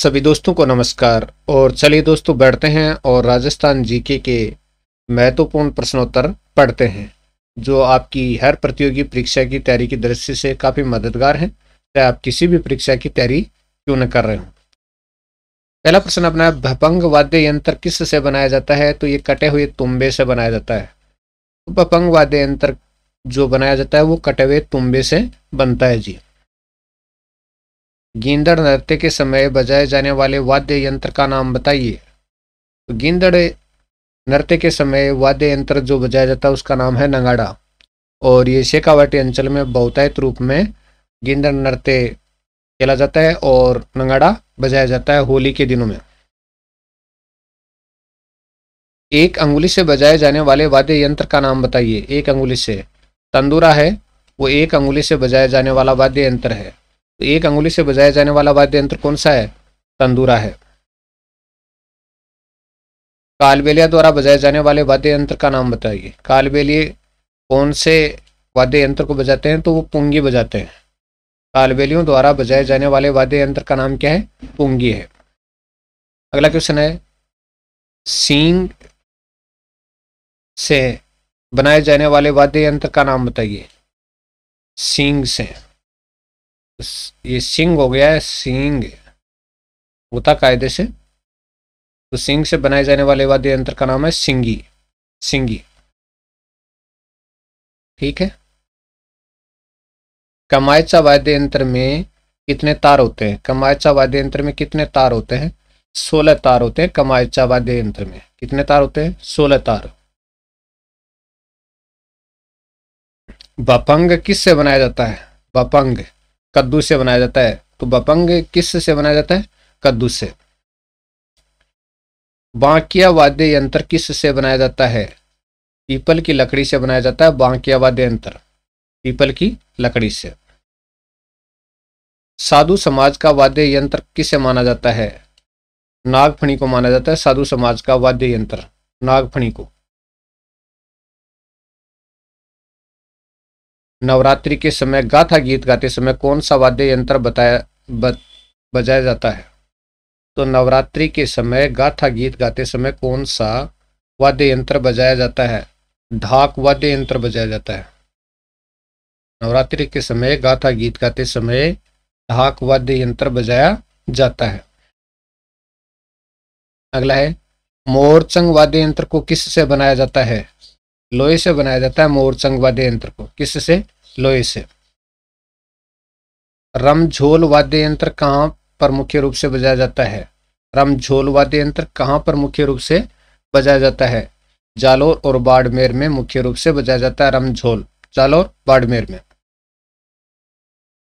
सभी दोस्तों को नमस्कार और चलिए दोस्तों बैठते हैं और राजस्थान जीके के महत्वपूर्ण प्रश्नोत्तर पढ़ते हैं जो आपकी हर प्रतियोगी परीक्षा की तैयारी की दृष्टि से काफ़ी मददगार हैं चाहे आप किसी भी परीक्षा की तैयारी क्यों न कर रहे हो पहला प्रश्न अपना है भपंग वाद्य यंत्र किस से बनाया जाता है तो ये कटे हुए तुम्बे से बनाया जाता है तो भपंग वाद्य यंत्र जो बनाया जाता है वो कटे हुए तुम्बे से बनता है जी गेंदड़ नृत्य के समय बजाए जाने वाले वाद्य यंत्र का नाम बताइए तो गेंदड़ नृत्य के समय वाद्य यंत्र जो बजाया जाता है उसका नाम है नगाड़ा और ये शेखावाटी अंचल में बहुतायत रूप में गेंदड़ नृत्य खेला जाता है और नगाड़ा बजाया जाता है होली के दिनों में एक अंगुली से बजाए जाने वाले वाद्य यंत्र का नाम बताइए एक अंगुली से तंदूरा है वो एक अंगुली से बजाया जाने वाला वाद्य यंत्र है तो एक अंगुली से बजाया जाने वाला वाद्य यंत्र कौन सा है तंदूरा है कालबेलिया द्वारा बजाए जाने वाले वाद्य यंत्र का नाम बताइए कालबेलिए कौन से वाद्य यंत्र को बजाते हैं तो वो पुंगी बजाते हैं कालबेलियों द्वारा बजाए जाने वाले वाद्य यंत्र का नाम क्या है पुंगी है अगला क्वेश्चन है सींग से बनाए जाने वाले वाद्य यंत्र का नाम बताइए सींग से ये सिंग हो गया है सिंग होता कायदे से तो सिंग से बनाए जाने वाले वाद्य यंत्र का नाम है सिंगी सिंगी ठीक है कमायचा वाद्य यंत्र में कितने तार होते हैं कमायचा वाद्य यंत्र में कितने तार होते हैं सोलह तार होते हैं कमायचा वाद्य यंत्र में कितने तार होते हैं सोलह तार बपंग किससे बनाया जाता है बपंग कद्दू से बनाया जाता है तो बपंग किस से बनाया जाता है कद्दू से बांकिया वाद्य यंत्र किस से बनाया जाता है पीपल की लकड़ी से बनाया जाता है बांकिया वाद्य यंत्र पीपल की लकड़ी से साधु समाज का वाद्य यंत्र किसे माना जाता है नागफणी को माना जाता है साधु समाज का वाद्य यंत्र नागफणी को नवरात्रि के समय गाथा गीत गाते समय कौन सा वाद्य यंत्र बताया ब, बजाया जाता है तो नवरात्रि के समय गाथा गीत गाते समय कौन सा वाद्य यंत्र बजाया जाता है धाक वाद्य यंत्र बजाया जाता है नवरात्रि के समय गाथा गीत गाते समय धाक वाद्य यंत्र बजाया जाता है अगला है मोरचंग वाद्य यंत्र को किस से बनाया जाता है लोहे से बनाया जाता है मोरचंग वाद्य यंत्र को किस से लोहे से रमझोल वाद्य यंत्र कहाँ पर मुख्य रूप से बजाया जाता है रमझोल वाद्य यंत्र कहाँ पर मुख्य रूप से बजाया जाता है जालोर और बाड़मेर में मुख्य रूप से बजाया जाता है रमझोल जालोर बाड़मेर में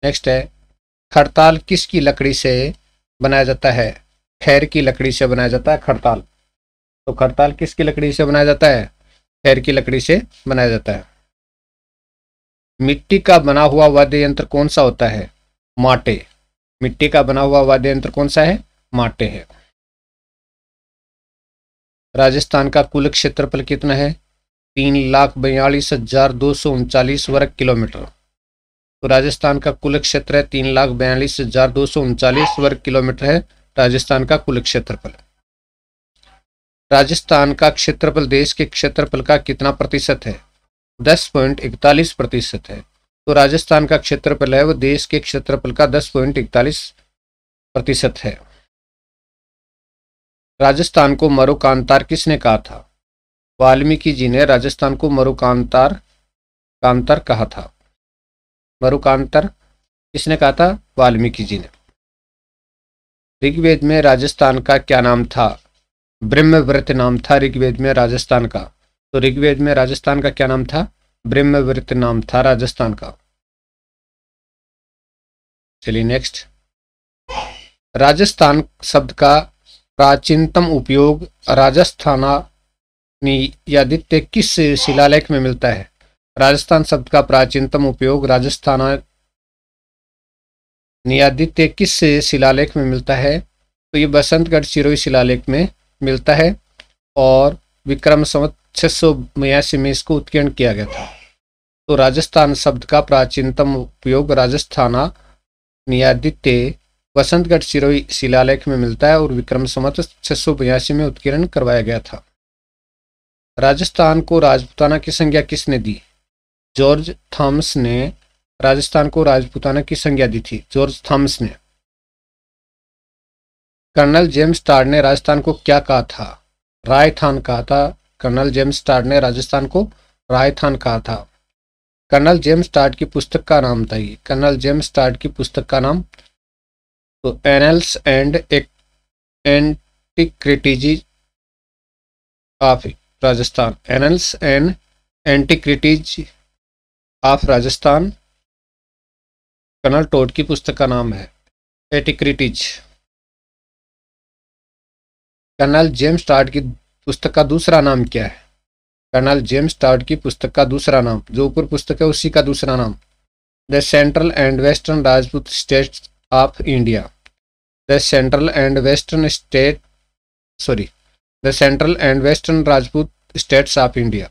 नेक्स्ट है खड़ताल किसकी लकड़ी से बनाया जाता है खैर की लकड़ी से बनाया जाता है खड़ताल तो खड़ताल किसकी लकड़ी से बनाया जाता है खैर की लकड़ी से बनाया जाता है मिट्टी का बना हुआ वाद्य यंत्र कौन सा होता है माटे मिट्टी का बना हुआ वाद्य यंत्र कौन सा है माटे है राजस्थान का कुल क्षेत्रफल कितना है तीन लाख बयालीस हजार दो सौ उनचालीस वर्ग किलोमीटर तो राजस्थान का कुल क्षेत्र है तीन लाख बयालीस हजार दो सौ उनचालीस वर्ग किलोमीटर है राजस्थान का कुल क्षेत्रफल राजस्थान का क्षेत्रफल देश के क्षेत्रफल का कितना प्रतिशत है दस पॉइंट इकतालीस प्रतिशत है तो राजस्थान का क्षेत्रफल है वो देश के क्षेत्रफल का दस पॉइंट इकतालीस प्रतिशत है राजस्थान को मरुकांतार किसने कहा था वाल्मीकि जी ने राजस्थान को मरुकांतार कांतर कहा था मरुकांतर किसने कहा था वाल्मीकि जी ने ऋग्वेद में राजस्थान का क्या नाम था ब्रह्मव्रत नाम था ऋग्वेद में राजस्थान का तो ऋग्वेद में राजस्थान का क्या नाम था ब्रह्मव्रत नाम था राजस्थान का चलिए नेक्स्ट राजस्थान शब्द का प्राचीनतम उपयोग राजस्थाना यादित्य किस शिलालेख में मिलता है राजस्थान शब्द का प्राचीनतम उपयोग राजस्थाना नियादित्य किस शिलालेख में मिलता है तो ये बसंतगढ़ सिरोही शिलालेख में मिलता है और विक्रम संवत छः सौ बयासी में इसको उत्कीर्ण किया गया था तो राजस्थान शब्द का प्राचीनतम उपयोग राजस्थाना नियादित्य वसंतगढ़ सिरोही शिलालेख में मिलता है और विक्रम संवत छः में उत्कीर्ण करवाया गया था राजस्थान को राजपुताना की संज्ञा किसने दी जॉर्ज थॉम्स ने राजस्थान को राजपुताना की संज्ञा दी थी जॉर्ज थॉम्स ने कर्नल जेम्स टार्ड ने राजस्थान को क्या कहा था रायथान कहा था कर्नल जेम्स टार्ड ने राजस्थान को रायथान कहा था कर्नल जेम्स टार्ड की पुस्तक का नाम था ये कर्नल जेम्स टार्ड की पुस्तक का नाम तो एनल्स एंड एक antiquities of Rajasthan annals and antiquities of Rajasthan Colonel Tod की पुस्तक का नाम है एटिक्रिटिज कर्नल जेम्स टार्ड की पुस्तक का दूसरा नाम क्या है कर्नल जेम्स टार्ड की पुस्तक का दूसरा नाम जो ऊपर पुस्तक है उसी का दूसरा नाम the central and western Rajput state of India the central and western state sorry the central and western Rajput states of India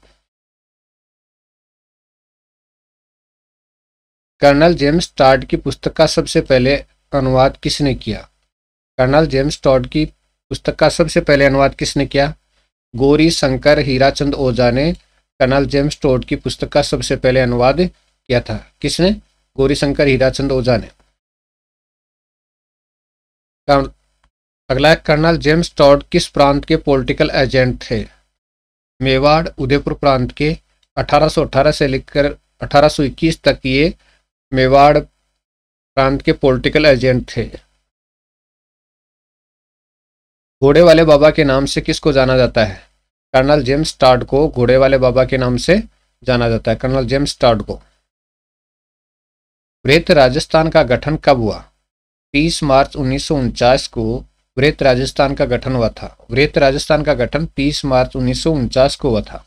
Colonel James Tod की पुस्तक का सबसे पहले अनुवाद किसने किया कर्नल जेम्स टॉड की पुस्तक का सबसे पहले अनुवाद किसने किया गौरी शंकर हीराचंद ओझा ने कर्नल जेम्स टोड की पुस्तक का सबसे पहले अनुवाद किया था किसने गौरी शंकर हीराचंद ओझा ने अगला कर्नल जेम्स टोड किस प्रांत के पॉलिटिकल एजेंट थे मेवाड़ उदयपुर प्रांत के 1818 से लेकर 1821 तक ये मेवाड़ प्रांत के पॉलिटिकल एजेंट थे घोड़े वाले बाबा के नाम से किसको जाना जाता है कर्नल जेम्स टार्ड को घोड़े वाले बाबा के नाम से जाना जाता है कर्नल जेम्स टार्ड को वृत राजस्थान का गठन कब हुआ 30 मार्च उन्नीस को वृत राजस्थान का गठन हुआ था वृत राजस्थान का गठन 30 मार्च उन्नीस को हुआ था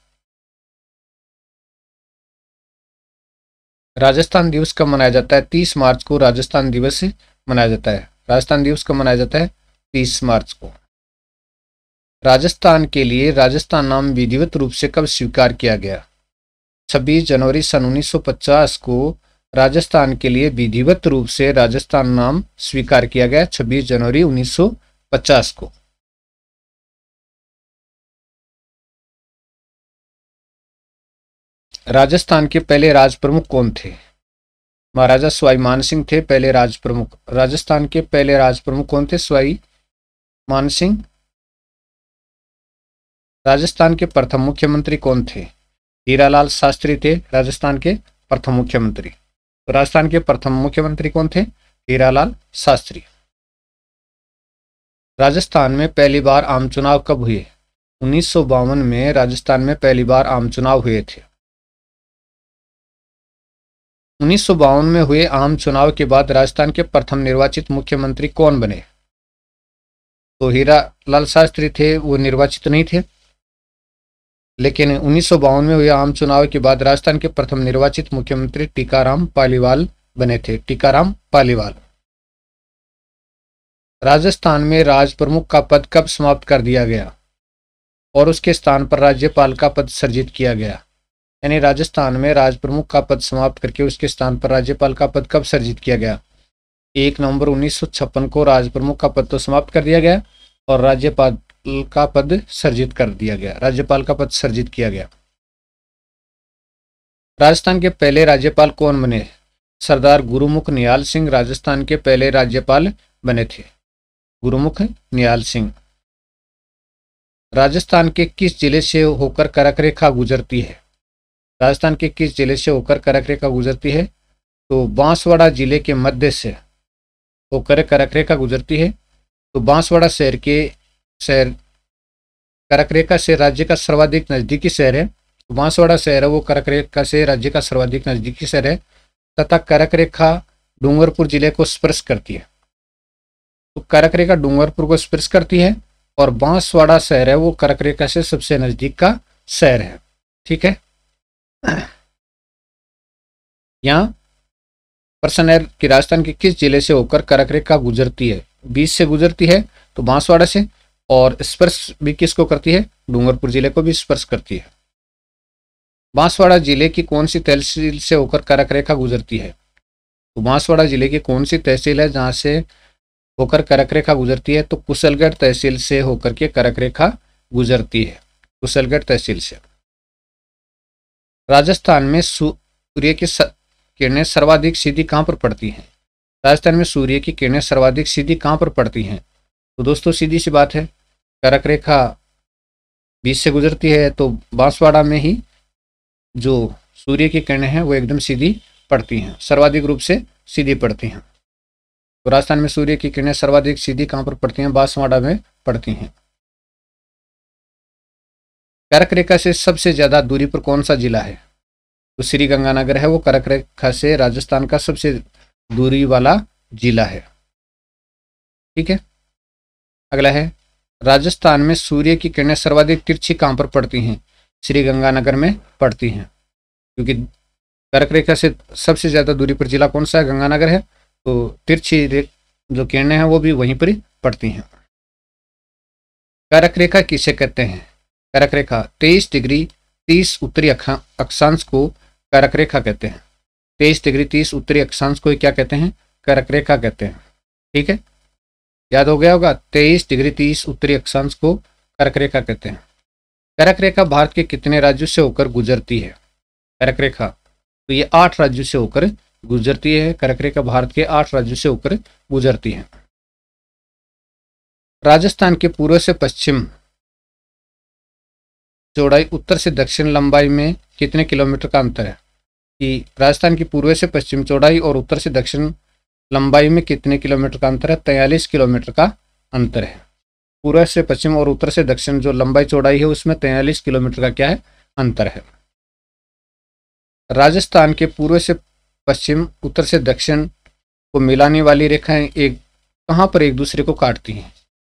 राजस्थान दिवस कब मनाया जाता है 30 मार्च को राजस्थान दिवस मनाया जाता है राजस्थान दिवस कब मनाया जाता है 30 मार्च को राजस्थान के लिए राजस्थान नाम विधिवत रूप से कब स्वीकार किया गया 26 जनवरी सन 1950 को राजस्थान के लिए विधिवत रूप से राजस्थान नाम स्वीकार किया गया 26 जनवरी 1950 को राजस्थान के पहले राज प्रमुख कौन थे महाराजा स्वाई मान सिंह थे पहले राज प्रमुख राजस्थान के पहले राज प्रमुख कौन थे स्वाई मानसिंह राजस्थान के प्रथम मुख्यमंत्री कौन थे हीरालाल शास्त्री थे राजस्थान के प्रथम मुख्यमंत्री तो राजस्थान के प्रथम मुख्यमंत्री कौन थे हीरालाल शास्त्री राजस्थान में पहली बार आम चुनाव कब हुए उन्नीस में राजस्थान में पहली बार आम चुनाव हुए थे उन्नीस में हुए आम चुनाव के बाद राजस्थान के प्रथम निर्वाचित मुख्यमंत्री कौन बने तो हीरा लाल शास्त्री थे वो निर्वाचित नहीं थे लेकिन उन्नीस में हुए आम चुनाव के बाद राजस्थान के प्रथम निर्वाचित मुख्यमंत्री टीकाराम पालीवाल बने थे टीकाराम पालीवाल राजस्थान में राज प्रमुख का पद कब समाप्त कर दिया गया और उसके स्थान पर राज्यपाल का पद सर्जित किया गया यानी राजस्थान में राज प्रमुख का पद समाप्त करके उसके स्थान पर राज्यपाल का पद कब सर्जित किया गया एक नवंबर उन्नीस को राज प्रमुख का पद तो समाप्त कर दिया गया और राज्यपाल का पद सर्जित कर दिया गया राज्यपाल का पद सर्जित किया गया राजस्थान के पहले राज्यपाल कौन बने सरदार गुरुमुख नियाल सिंह राजस्थान के पहले राज्यपाल बने थे गुरुमुख नियाल सिंह राजस्थान के किस जिले से होकर करक रेखा गुजरती है राजस्थान के किस जिले से होकर करक रेखा गुजरती है तो बांसवाड़ा जिले के मध्य से होकर करक रेखा गुजरती है तो बांसवाड़ा शहर के शहर करकरेका से राज्य का सर्वाधिक नज़दीकी शहर है बांसवाड़ा शहर है वो करकरेखा से राज्य का सर्वाधिक नज़दीकी शहर है तथा करक रेखा डूंगरपुर जिले को स्पर्श करती है तो करकरेखा डूंगरपुर को स्पर्श करती है और बांसवाड़ा शहर है वो करक रेखा से सबसे नज़दीक का शहर है ठीक है यहाँ प्रश्न है कि राजस्थान के किस जिले से होकर करक रेखा गुजरती है बीच से गुजरती है तो बांसवाड़ा से और स्पर्श भी किसको करती है डूंगरपुर जिले को भी स्पर्श करती है बांसवाड़ा जिले की कौन सी तहसील से होकर करक रेखा गुजरती है तो बांसवाड़ा जिले की कौन सी तहसील है जहाँ से होकर करक रेखा गुजरती है तो कुशलगढ़ तहसील से होकर के करक रेखा गुजरती है कुशलगढ़ तहसील से राजस्थान में सूर्य की किरणें सर्वाधिक सीधी कहाँ पर पड़ती हैं राजस्थान में सूर्य की किरणें सर्वाधिक सीधी कहाँ पर पड़ती हैं तो दोस्तों सीधी सी बात है करक रेखा बीच से गुजरती है तो बांसवाड़ा में ही जो सूर्य की किरणें हैं वो एकदम सीधी पड़ती हैं सर्वाधिक रूप से सीधी पड़ती हैं तो राजस्थान में सूर्य की किरणें सर्वाधिक सीधी कहाँ पर पड़ती हैं बांसवाड़ा में पड़ती हैं करक रेखा से सबसे ज़्यादा दूरी पर कौन सा जिला है तो श्री गंगानगर है वो करक रेखा से राजस्थान का सबसे दूरी वाला जिला है ठीक है अगला है राजस्थान में सूर्य की किरणें सर्वाधिक तिरछी कहाँ पर पड़ती हैं श्री गंगानगर में पड़ती हैं क्योंकि कर्क रेखा से सबसे ज़्यादा दूरी पर जिला कौन सा है गंगानगर है तो तिरछी जो किरणें हैं वो भी वहीं पर ही पड़ती हैं कर्क रेखा किसे कहते हैं कर्क रेखा तेईस डिग्री तीस उत्तरी अक्षांश को कर्क रेखा कहते हैं तेईस डिग्री तीस उत्तरी अक्षांश को क्या कहते हैं कर्क रेखा कहते हैं ठीक है याद हो गया होगा तेईस डिग्री तीस उत्तरी अक्षांश को कर्क रेखा कहते हैं करक रेखा भारत के कितने राज्यों से होकर गुजरती है कर्क रेखा तो ये आठ राज्यों से होकर गुजरती है कर्क रेखा भारत के आठ राज्यों से होकर गुजरती है राजस्थान के पूर्व से पश्चिम चौड़ाई उत्तर से दक्षिण लंबाई में कितने किलोमीटर का अंतर है कि राजस्थान की पूर्व से पश्चिम चौड़ाई और उत्तर से दक्षिण लंबाई में कितने किलोमीटर का अंतर है तैयलीस किलोमीटर का अंतर है पूर्व से पश्चिम और उत्तर से दक्षिण जो लंबाई चौड़ाई है उसमें तैयलीस किलोमीटर का क्या है अंतर है राजस्थान के पूर्व से पश्चिम उत्तर से दक्षिण को मिलाने वाली रेखाएं एक कहाँ पर एक दूसरे को काटती हैं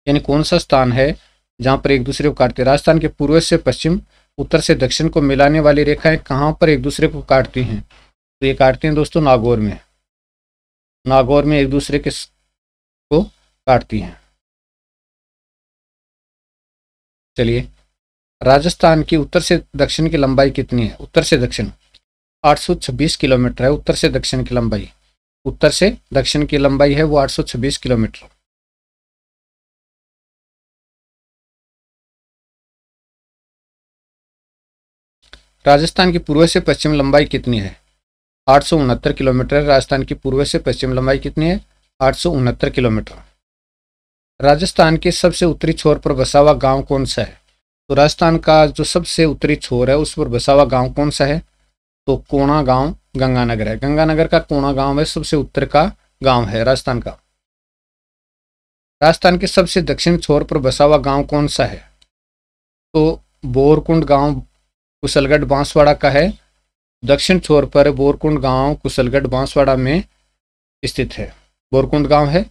यानी कौन सा स्थान है जहाँ पर एक दूसरे को काटते हैं राजस्थान के पूर्व से पश्चिम उत्तर से दक्षिण को मिलाने वाली रेखाएं कहाँ पर एक दूसरे को काटती हैं तो ये काटती हैं दोस्तों नागौर में नागौर में एक दूसरे के को काटती हैं चलिए राजस्थान की उत्तर से दक्षिण की लंबाई कितनी है उत्तर से दक्षिण 826 किलोमीटर है उत्तर से दक्षिण की लंबाई उत्तर से दक्षिण की लंबाई है वो 826 किलोमीटर राजस्थान की पूर्व से पश्चिम लंबाई कितनी है आठ सौ उनहत्तर किलोमीटर है राजस्थान की पूर्व से पश्चिम लंबाई कितनी है आठ सौ उनहत्तर किलोमीटर राजस्थान के सबसे उत्तरी छोर पर बसा हुआ गाँव कौन सा है तो राजस्थान का जो सबसे उत्तरी छोर है उस पर बसा हुआ गाँव कौन सा है तो कोणा गाँव गंगानगर है गंगानगर का कोणा गाँव है सबसे उत्तर का गाँव है राजस्थान का राजस्थान के सबसे दक्षिण छोर पर बसा हुआ गाँव कौन सा है तो बोरकुंड गाँव कुशलगढ़ बांसवाड़ा का है दक्षिण छोर पर बोरकुंड गांव कुशलगढ़ बांसवाड़ा में स्थित है बोरकुंड गांव है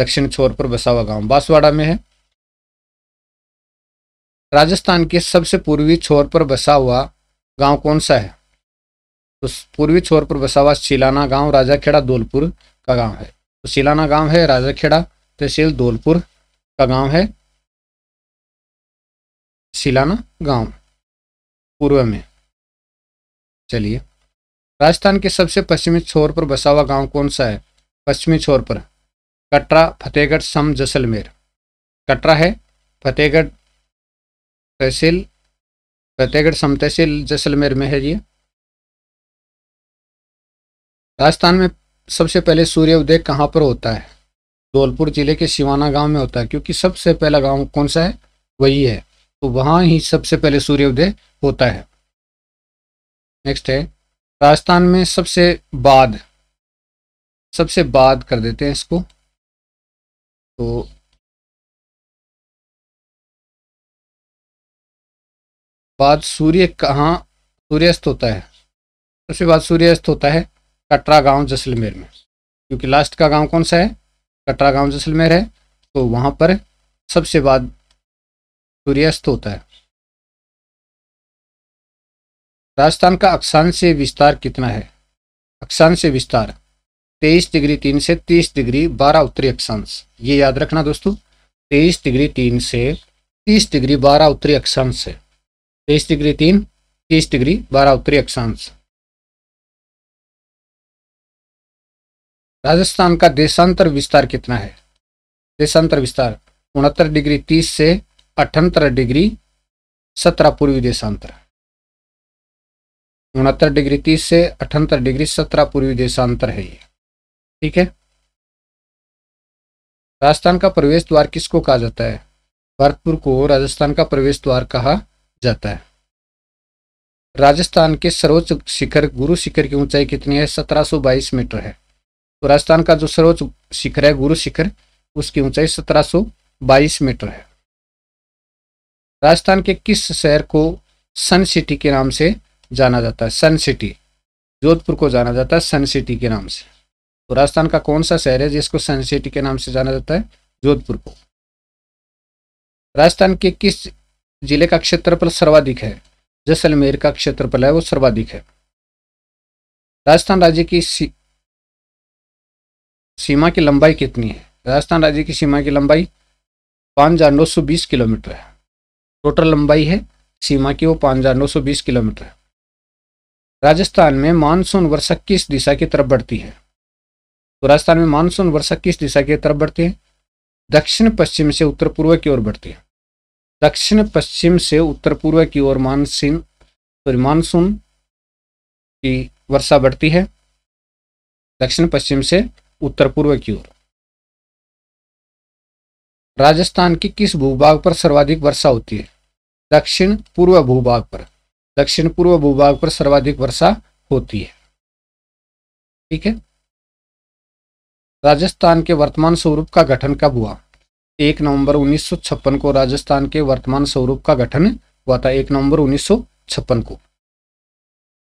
दक्षिण छोर पर बसा हुआ गांव बांसवाड़ा में है राजस्थान के सबसे पूर्वी छोर पर बसा हुआ गांव कौन सा है तो पूर्वी छोर पर बसा हुआ सिलाना गांव राजाखेड़ा धौलपुर का गांव है तो सिलाना गांव है राजाखेड़ा तहसील धोलपुर का गांव है सिलाना गांव पूर्व में चलिए राजस्थान के सबसे पश्चिमी छोर पर बसा हुआ गांव कौन सा है पश्चिमी छोर पर कटरा फतेहगढ़ सम जैसलमेर कटरा है फतेहगढ़ तहसील फतेहगढ़ सम तहसील जैसलमेर में है ये राजस्थान में सबसे पहले सूर्य उदय कहाँ पर होता है धौलपुर जिले के शिवाना गांव में होता है क्योंकि सबसे पहला गांव कौन सा है वही है तो वहाँ ही सबसे पहले सूर्योदय होता है नेक्स्ट है राजस्थान में सबसे बाद सबसे बाद कर देते हैं इसको तो बाद सूर्य कहाँ सूर्यास्त होता है सबसे बाद सूर्यास्त होता है कटरा गांव जैसलमेर में क्योंकि लास्ट का गांव कौन सा है कटरा गांव जैसलमेर है तो वहां पर सबसे बाद सूर्यास्त होता है राजस्थान का अक्षांश से विस्तार कितना है अक्षांश से विस्तार तेईस डिग्री तीन से तीस डिग्री बारह उत्तरी अक्षांश ये याद रखना दोस्तों तेईस डिग्री तीन से तीस डिग्री बारह उत्तरी अक्षांश है तेईस डिग्री तीन तीस डिग्री बारह उत्तरी अक्षांश राजस्थान का देशांतर विस्तार कितना है देशांतर विस्तार उनहत्तर डिग्री तीस से अठहत्तर डिग्री सत्रह पूर्वी देशांतर उनहत्तर डिग्री तीस से अठहत्तर डिग्री सत्रह पूर्वी देशांतर है ये ठीक है राजस्थान का प्रवेश द्वार किसको कहा जाता है भरतपुर को राजस्थान का प्रवेश द्वार कहा जाता है राजस्थान के सर्वोच्च शिखर गुरु शिखर की ऊंचाई कितनी है सत्रह मीटर है तो राजस्थान का जो सर्वोच्च शिखर है गुरु शिखर उसकी ऊंचाई सत्रह मीटर है राजस्थान के किस शहर को सन सिटी के नाम से जाना जाता है सन सिटी जोधपुर को जाना जाता है सन सिटी के नाम से तो राजस्थान का कौन सा शहर है जिसको सन सिटी के नाम से जाना जाता है जोधपुर को राजस्थान के किस जिले का क्षेत्रफल सर्वाधिक है जैसलमेर का क्षेत्रफल है वो सर्वाधिक है राजस्थान राज्य की सी... सीमा की लंबाई कितनी है राजस्थान राज्य की सीमा की लंबाई पाँच हज़ार नौ सौ बीस किलोमीटर है टोटल लंबाई है सीमा की वो पाँच हज़ार नौ सौ बीस किलोमीटर है राजस्थान में मानसून वर्षा किस दिशा की तरफ बढ़ती है तो राजस्थान में मानसून वर्षा किस दिशा की तरफ बढ़ती है दक्षिण पश्चिम से उत्तर पूर्व की ओर बढ़ती है दक्षिण पश्चिम से उत्तर पूर्व की ओर मानसून सॉरी मानसून की वर्षा बढ़ती है दक्षिण पश्चिम से उत्तर पूर्व की ओर राजस्थान के किस भूभाग पर सर्वाधिक वर्षा होती है दक्षिण पूर्व भूभाग पर दक्षिण पूर्व भूभाग पर सर्वाधिक वर्षा होती है ठीक है राजस्थान के वर्तमान स्वरूप का गठन कब हुआ एक नवंबर 1956 को राजस्थान के वर्तमान स्वरूप का गठन हुआ था एक नवंबर 1956 को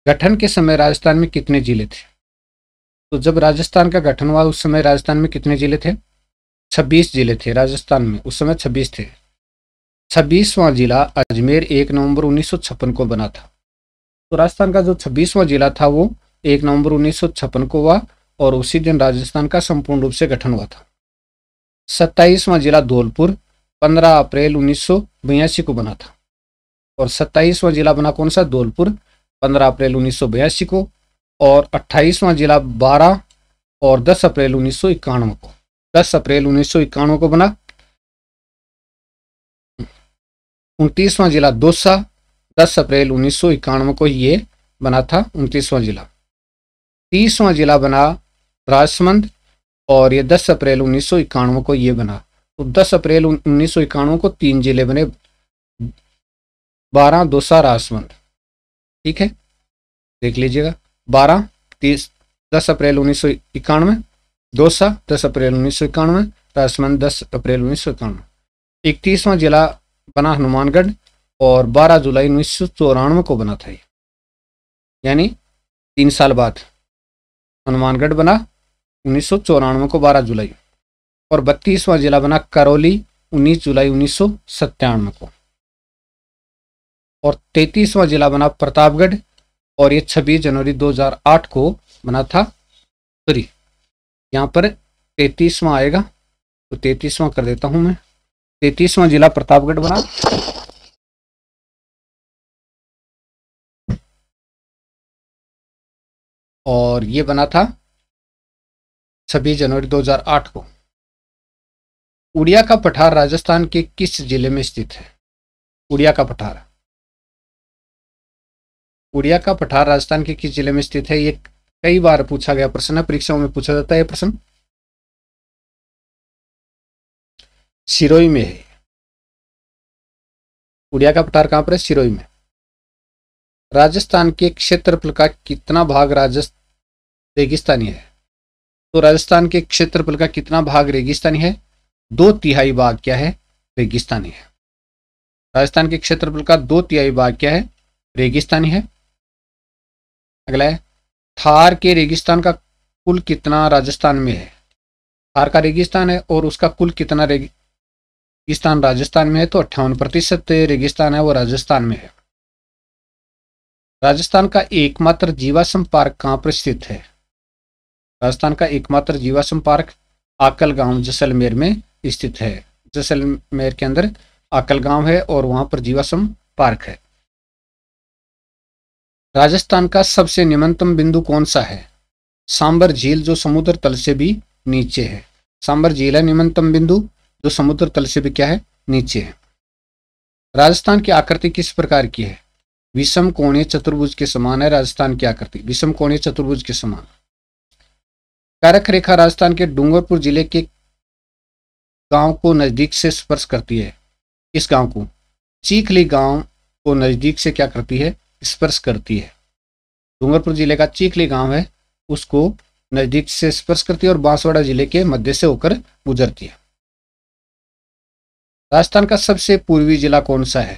गठन के समय राजस्थान में कितने जिले थे तो जब राजस्थान का गठन हुआ उस समय राजस्थान में कितने जिले थे 26 जिले थे राजस्थान में उस समय 26 थे छब्बीसवां ज़िला अजमेर एक नवंबर उन्नीस को बना था तो राजस्थान का जो छब्बीसवां ज़िला था वो एक नवंबर उन्नीस को हुआ और उसी दिन राजस्थान का संपूर्ण रूप से गठन हुआ था सत्ताईसवां ज़िला धौलपुर 15 अप्रैल उन्नीस को बना था और सत्ताईसवां ज़िला बना कौन सा धौलपुर 15 अप्रैल उन्नीस को और अट्ठाईसवां ज़िला 12 और 10 अप्रैल उन्नीस को 10 अप्रैल उन्नीस को बना उनतीसवां जिला दोसा दस अप्रैल उन्नीस को ये बना था उनतीसवां जिला तीसवां जिला बना राजसमंद और ये 10 अप्रैल उन्नीस को ये बना तो 10 अप्रैल उन्नीस को तीन जिले बने बारह दोसा राजसमंद ठीक है देख लीजिएगा बारह तीस दस अप्रैल उन्नीस सौ इक्यानवे दोसा दस अप्रैल उन्नीस सौ इक्यानवे राजसमंद दस अप्रैल उन्नीस सौ इक्यानवे इकतीसवां जिला बना हनुमानगढ़ और 12 जुलाई उन्नीस को बना था ये यानी तीन साल बाद हनुमानगढ़ बना उन्नीस को 12 जुलाई और बत्तीसवां जिला बना करौली 19 जुलाई उन्नीस को और तैतीसवां जिला बना प्रतापगढ़ और ये 26 जनवरी 2008 को बना था सॉरी यहाँ पर तैतीसवां आएगा तो तैतीसवां कर देता हूँ मैं तैतीसवां जिला प्रतापगढ़ बना और ये बना था छब्बीस जनवरी 2008 को उड़िया का पठार राजस्थान के किस जिले में स्थित है उड़िया का पठार उड़िया का पठार राजस्थान के किस जिले में स्थित है ये कई बार पूछा गया प्रश्न है परीक्षाओं में पूछा जाता है प्रश्न सिरोई में है उड़िया का पठार कहां पर है सिरोई में राजस्थान के क्षेत्रफल का कितना भाग राजस्थान रेगिस्तानी है तो राजस्थान के क्षेत्रफल का कितना भाग रेगिस्तानी है दो तिहाई भाग क्या है रेगिस्तानी है राजस्थान के क्षेत्रफल का दो तिहाई भाग क्या है रेगिस्तानी है अगला है थार के रेगिस्तान का कुल कितना राजस्थान में है थार का रेगिस्तान है और उसका कुल कितना रेगिस्तान राजस्थान में है तो अट्ठावन प्रतिशत रेगिस्तान है वो राजस्थान में है राजस्थान का एकमात्र जीवाश्म पार्क कहाँ पर स्थित है राजस्थान का एकमात्र जीवाश्म पार्क आकल गांव जैसलमेर में स्थित है जैसलमेर के अंदर आकल गांव है और वहां पर जीवाश्म पार्क है राजस्थान का सबसे निम्नतम बिंदु कौन सा है सांबर झील जो समुद्र तल से भी नीचे है सांबर झील है निम्नतम बिंदु जो समुद्र तल से भी क्या है नीचे है राजस्थान की आकृति किस प्रकार की है विषम कोणीय चतुर्भुज के समान है राजस्थान की आकृति विषम कोणीय चतुर्भुज के समान कारक रेखा राजस्थान के डूंगरपुर जिले के गांव को नजदीक से स्पर्श करती है इस गांव को चीखली गांव को नजदीक से क्या करती है स्पर्श करती है डूंगरपुर जिले का चीखली गांव है उसको नजदीक से स्पर्श करती है और बांसवाड़ा जिले के मध्य से होकर गुजरती है राजस्थान का सबसे पूर्वी जिला कौन सा है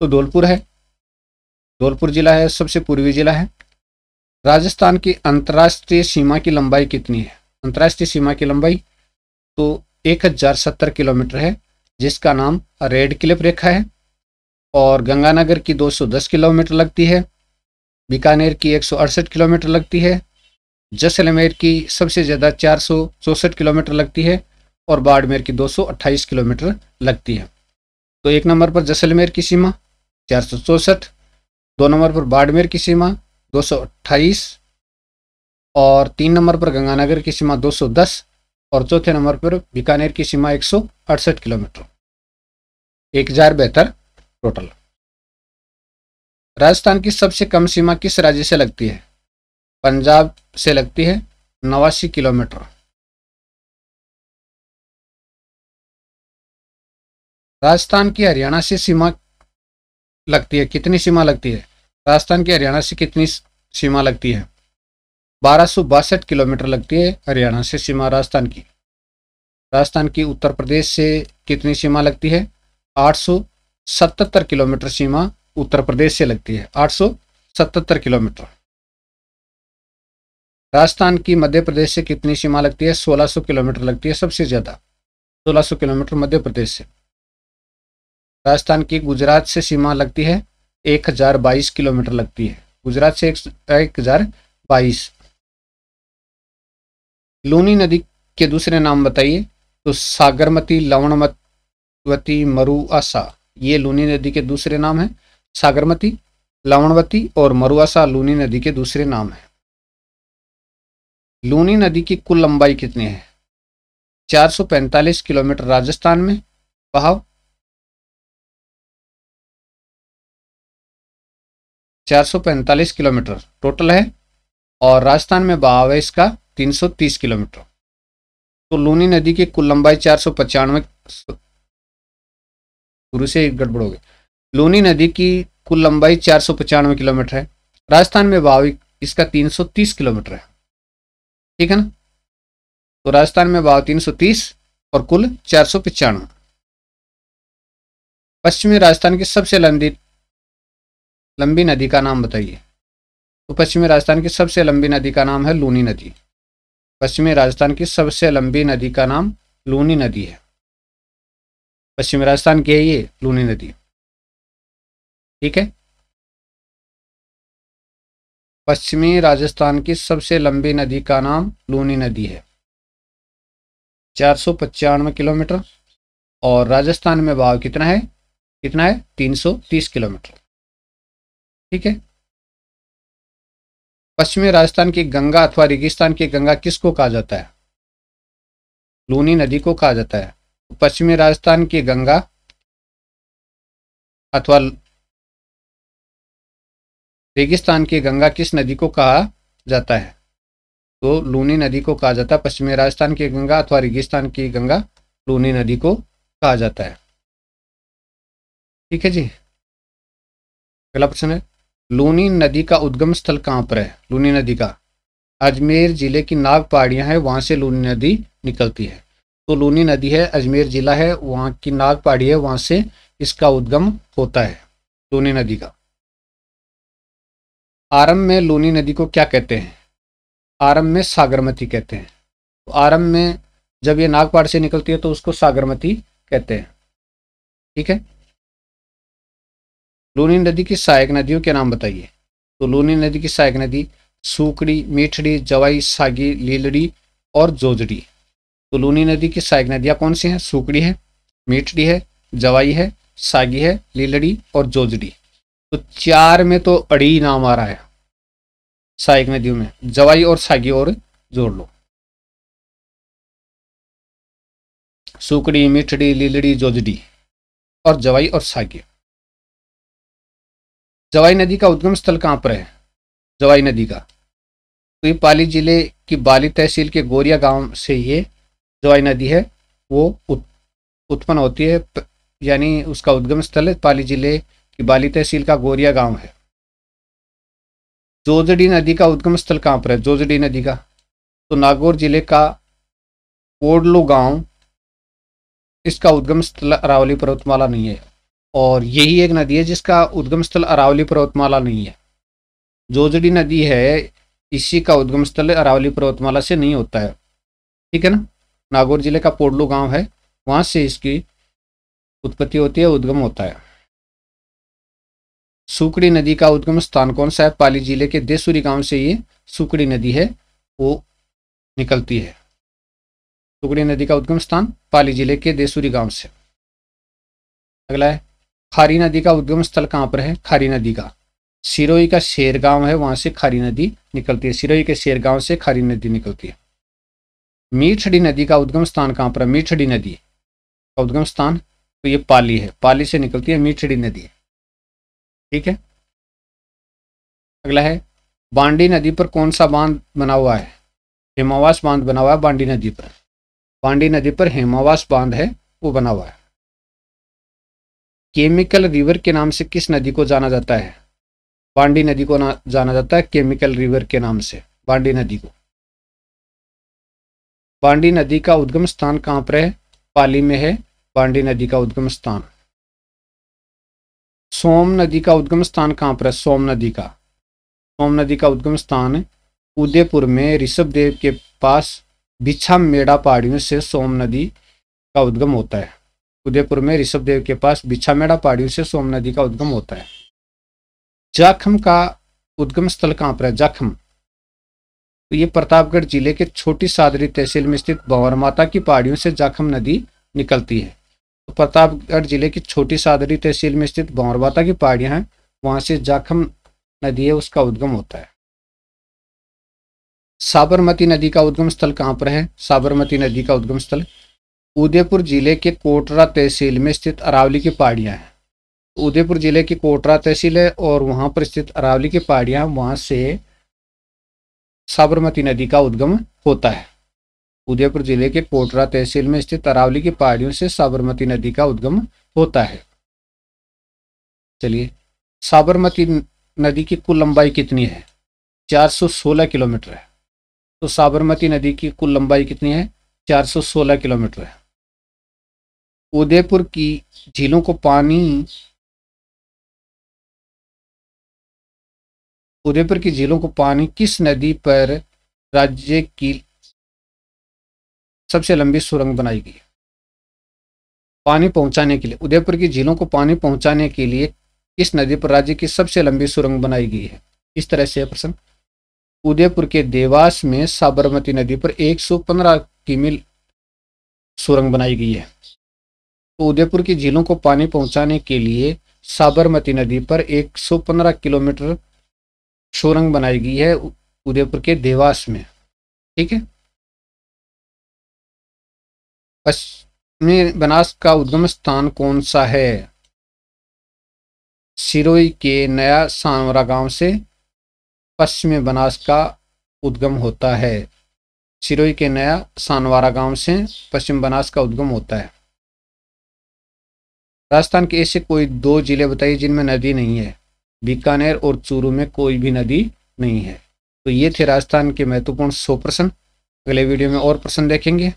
तो धौलपुर है धौलपुर जिला है सबसे पूर्वी जिला है राजस्थान की अंतर्राष्ट्रीय सीमा की लंबाई कितनी है अंतर्राष्ट्रीय सीमा की लंबाई तो एक हजार सत्तर किलोमीटर है जिसका नाम रेड क्लिप रेखा है और गंगानगर की 210 किलोमीटर लगती है बीकानेर की एक किलोमीटर लगती है जैसलमेर की सबसे ज़्यादा चार किलोमीटर लगती है और बाड़मेर की 228 किलोमीटर लगती है तो एक नंबर पर जैसलमेर की सीमा चार दो नंबर पर बाड़मेर की सीमा 228 और तीन नंबर पर गंगानगर की सीमा 210 और चौथे नंबर पर बीकानेर की सीमा एक किलोमीटर एक हजार बेहतर टोटल राजस्थान की सबसे कम सीमा किस राज्य से लगती है पंजाब से लगती है नवासी किलोमीटर राजस्थान की हरियाणा से सीमा लगती है कितनी सीमा लगती है राजस्थान की हरियाणा से कितनी सीमा लगती है बारह किलोमीटर लगती है हरियाणा से सीमा राजस्थान की राजस्थान की उत्तर प्रदेश से कितनी सीमा लगती है 877 किलोमीटर सीमा उत्तर प्रदेश से लगती है 877 किलोमीटर राजस्थान की मध्य प्रदेश से कितनी सीमा लगती है 1600 किलोमीटर लगती है सबसे ज़्यादा 1600 किलोमीटर मध्य प्रदेश से राजस्थान की गुजरात से सीमा लगती है एक हजार बाईस किलोमीटर लगती है गुजरात से एक हजार बाईस लूनी नदी के दूसरे नाम बताइए तो सागरमती लवणवती मरुआसा ये लूनी नदी के दूसरे नाम है सागरमती लवणवती और मरुआसा लूनी नदी के दूसरे नाम है लूनी नदी की कुल लंबाई कितनी है 445 किलोमीटर राजस्थान में बहाव 445 किलोमीटर टोटल है और राजस्थान में बहाव है इसका 330 किलोमीटर तो लूनी नदी की कुल लंबाई चार सौ पचानवे गुरु से गड़बड़ हो गई लूनी नदी की कुल लंबाई चार सौ पचानवे किलोमीटर है राजस्थान में बहाव इसका 330 किलोमीटर है ठीक है ना तो राजस्थान में बहाव 330 और कुल चार सौ पश्चिमी राजस्थान की सबसे लंबी लंबी नदी का नाम बताइए तो पश्चिमी राजस्थान की सबसे लंबी नदी का नाम है लूनी नदी पश्चिमी राजस्थान की सबसे लंबी नदी का नाम लूनी नदी है पश्चिमी राजस्थान की है ये लूनी नदी ठीक है पश्चिमी राजस्थान की सबसे लंबी नदी का नाम लूनी नदी है चार सौ पचानवे किलोमीटर और राजस्थान में भाव कितना है कितना है तीन सौ तीस किलोमीटर ठीक है पश्चिमी राजस्थान की गंगा अथवा रेगिस्तान की गंगा किसको कहा जाता है लूनी नदी को कहा जाता है पश्चिमी राजस्थान की गंगा अथवा रेगिस्तान की गंगा किस नदी को कहा जाता है तो लूनी नदी को कहा जाता है पश्चिमी राजस्थान की गंगा अथवा रेगिस्तान की गंगा लूनी नदी को कहा जाता है ठीक है जी अगला प्रश्न है लूनी नदी का उद्गम स्थल कहाँ पर है लूनी नदी का अजमेर जिले की नाग पहाड़ियाँ हैं वहाँ से लूनी नदी निकलती है तो लूनी नदी है अजमेर जिला है वहाँ की नाग पहाड़ी है वहाँ से इसका उद्गम होता है लूनी नदी का आरम में लूनी नदी को क्या कहते हैं आरंभ में सागरमती कहते हैं तो आरंभ में जब ये नागपाड़ से निकलती है तो उसको सागरमती कहते हैं ठीक है लूनी नदी की सहायक नदियों के नाम बताइए तो लूनी नदी की सहायक नदी सूकड़ी मीठड़ी जवाई सागी लीलड़ी और जोजड़ी तो लूनी नदी की सहायक नदियाँ कौन सी हैं सूकड़ी है मीठड़ी है जवाई है सागी है लीलड़ी और जोजड़ी तो चार में तो अड़ी नाम आ रहा है सहायक नदियों में जवाई और सागी और जोड़ लो सूकड़ी मिठड़ी लीलड़ी जोजड़ी और जवाई और सागी जवाई नदी का उद्गम स्थल कहाँ पर है जवाई नदी का तो ये पाली जिले की बाली तहसील के गोरिया गांव से ये जवाई नदी है वो उत, उत्पन्न होती है यानी उसका उद्गम स्थल पाली जिले की बाली तहसील का गोरिया गांव है जोजडी नदी का उद्गम स्थल कहाँ पर है जोजडी नदी का तो नागौर जिले का कोडलो गांव इसका उद्गम स्थल अरावली पर्वतमाला नहीं है और यही एक नदी है जिसका उद्गम स्थल अरावली पर्वतमाला नहीं है जोजड़ी नदी है इसी का उद्गम स्थल अरावली पर्वतमाला से नहीं होता है ठीक है ना नागौर जिले का पोडलू गांव है वहां से इसकी उत्पत्ति होती है उद्गम होता है सुकड़ी नदी का उद्गम स्थान कौन सा है पाली जिले के देसूरी गांव से ये सुकड़ी नदी है वो निकलती है सुकड़ी नदी का उद्गम स्थान पाली जिले के देसूरी गांव से अगला है खारी नदी का उद्गम स्थल कहाँ पर है खारी नदी का सिरोही का शेर गांव है वहां से खारी नदी निकलती है सिरोही के शेर गांव से खारी नदी निकलती है मीठड़ी नदी का उद्गम स्थान कहाँ पर है मीठड़ी नदी का उद्गम स्थान तो ये पाली है पाली से निकलती है मीठड़ी नदी ठीक है अगला है बांडी नदी पर कौन सा बांध बना हुआ है हेमावास बांध बना हुआ है बांडी नदी पर बांडी नदी पर हेमावास बांध है वो बना हुआ है केमिकल रिवर के नाम से किस नदी को जाना जाता है बांडी नदी को ना जाना जाता है केमिकल रिवर के नाम से बांडी नदी को बांडी नदी का उद्गम स्थान कहां पर है पाली में है बांडी नदी का उद्गम स्थान सोम नदी का उद्गम स्थान कहां पर है सोम नदी का सोम नदी का उद्गम स्थान उदयपुर में ऋषभ देव के पास बिछा मेड़ा पहाड़ियों से सोम नदी का उद्गम होता है उदयपुर में ऋषभ देव के पास बिछामेड़ा पहाड़ियों से सोम नदी का उद्गम होता है जाखम का उद्गम स्थल कहां पर है जाखम तो ये प्रतापगढ़ जिले के छोटी सादरी तहसील में स्थित भंवर माता की पहाड़ियों से जाखम नदी निकलती है तो प्रतापगढ़ जिले की छोटी सादरी तहसील में स्थित भंवर माता की पहाड़ियां हैं वहां से जाखम नदी है उसका उद्गम होता है साबरमती नदी का उद्गम स्थल कहां पर है साबरमती नदी का उद्गम स्थल उदयपुर ज़िले के कोटरा तहसील में स्थित अरावली की पहाड़ियाँ हैं उदयपुर ज़िले की कोटरा तहसील है और वहाँ पर स्थित अरावली की पहाड़ियाँ वहाँ से साबरमती नदी का उद्गम होता है उदयपुर ज़िले के कोटरा तहसील में स्थित अरावली की पहाड़ियों से साबरमती नदी का उद्गम होता है चलिए साबरमती नदी की कुल लंबाई कितनी है 416 किलोमीटर है तो साबरमती नदी की कुल लंबाई कितनी है 416 किलोमीटर है उदयपुर की झीलों को पानी उदयपुर की झीलों को पानी किस नदी पर राज्य की सबसे लंबी सुरंग बनाई गई पानी पहुंचाने के लिए उदयपुर की झीलों को पानी पहुंचाने के लिए किस नदी पर राज्य की सबसे लंबी सुरंग बनाई गई है इस तरह से प्रश्न उदयपुर के देवास में साबरमती नदी पर 115 किमी सुरंग बनाई गई है तो उदयपुर की झीलों को पानी पहुंचाने के लिए साबरमती नदी पर 115 किलोमीटर सुरंग बनाई गई है उदयपुर के देवास में ठीक है पश्चिमी बनास का उद्गम स्थान कौन सा है सिरोई के नया सानवरा गांव से पश्चिमी बनास का उद्गम होता है सिरोई के नया सानवारा गांव से पश्चिम बनास का उद्गम होता है राजस्थान के ऐसे कोई दो ज़िले बताइए जिनमें नदी नहीं है बीकानेर और चूरू में कोई भी नदी नहीं है तो ये थे राजस्थान के महत्वपूर्ण सौ प्रश्न अगले वीडियो में और प्रश्न देखेंगे